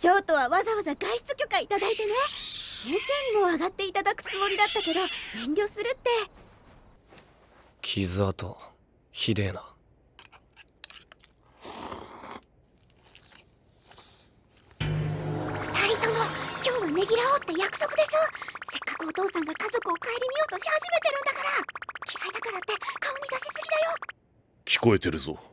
ショートはわざわざ外出許可いただいてね先生にも上がっていただくつもりだったけど遠慮するって傷跡ひでえな二人とも今日はねぎらおうって約束でしょせっかくお父さんが家族を顧みようとし始めてるんだから嫌いだからって顔に出しすぎだよ聞こえてるぞ